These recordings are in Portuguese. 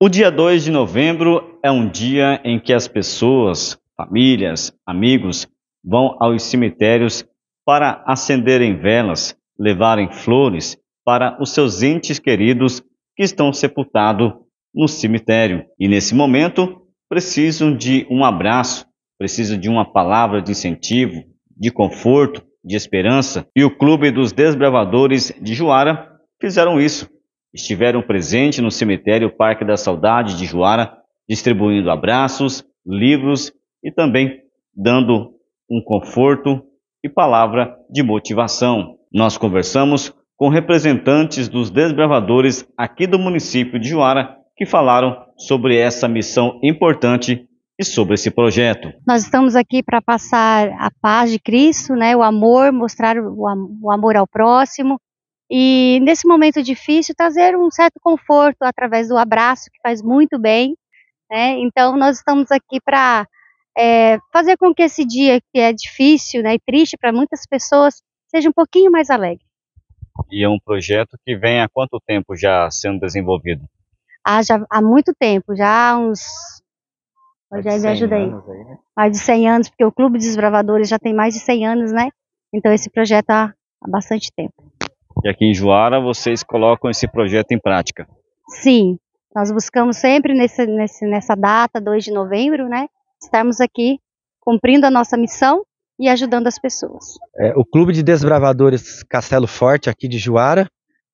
O dia 2 de novembro é um dia em que as pessoas, famílias, amigos vão aos cemitérios para acenderem velas, levarem flores para os seus entes queridos que estão sepultados no cemitério. E nesse momento precisam de um abraço, precisam de uma palavra de incentivo, de conforto, de esperança. E o Clube dos Desbravadores de Juara fizeram isso estiveram presentes no cemitério Parque da Saudade de Juara, distribuindo abraços, livros e também dando um conforto e palavra de motivação. Nós conversamos com representantes dos desbravadores aqui do município de Juara que falaram sobre essa missão importante e sobre esse projeto. Nós estamos aqui para passar a paz de Cristo, né, o amor, mostrar o, o amor ao próximo, e nesse momento difícil, trazer um certo conforto através do abraço, que faz muito bem. Né? Então, nós estamos aqui para é, fazer com que esse dia, que é difícil né, e triste para muitas pessoas, seja um pouquinho mais alegre. E é um projeto que vem há quanto tempo já sendo desenvolvido? Ah, já, há muito tempo, já há uns. já me ajuda aí. aí né? Mais de 100 anos, porque o Clube dos Desbravadores já tem mais de 100 anos, né? Então esse projeto há, há bastante tempo. E aqui em Juara vocês colocam esse projeto em prática? Sim, nós buscamos sempre nesse, nesse, nessa data, 2 de novembro, né, estarmos aqui cumprindo a nossa missão e ajudando as pessoas. É, o Clube de Desbravadores Castelo Forte, aqui de Juara,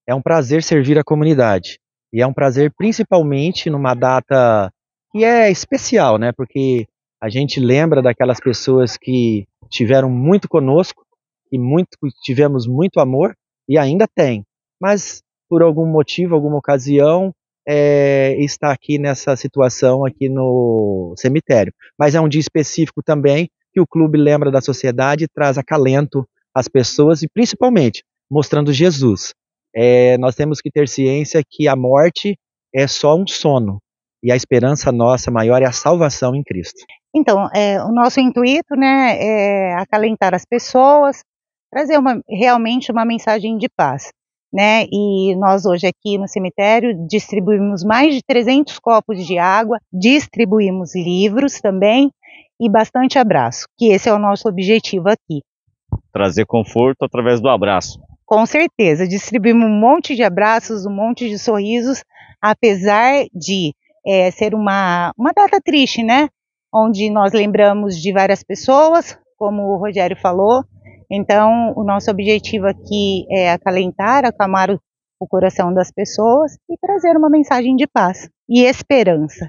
é um prazer servir a comunidade. E é um prazer principalmente numa data que é especial, né? Porque a gente lembra daquelas pessoas que tiveram muito conosco e muito tivemos muito amor e ainda tem, mas por algum motivo, alguma ocasião, é, está aqui nessa situação aqui no cemitério. Mas é um dia específico também que o clube lembra da sociedade, traz acalento às pessoas e principalmente mostrando Jesus. É, nós temos que ter ciência que a morte é só um sono e a esperança nossa maior é a salvação em Cristo. Então, é, o nosso intuito né, é acalentar as pessoas, trazer uma, realmente uma mensagem de paz. Né? E nós hoje aqui no cemitério distribuímos mais de 300 copos de água, distribuímos livros também e bastante abraço, que esse é o nosso objetivo aqui. Trazer conforto através do abraço. Com certeza, distribuímos um monte de abraços, um monte de sorrisos, apesar de é, ser uma, uma data triste, né? Onde nós lembramos de várias pessoas, como o Rogério falou, então, o nosso objetivo aqui é acalentar, acalmar o, o coração das pessoas e trazer uma mensagem de paz e esperança.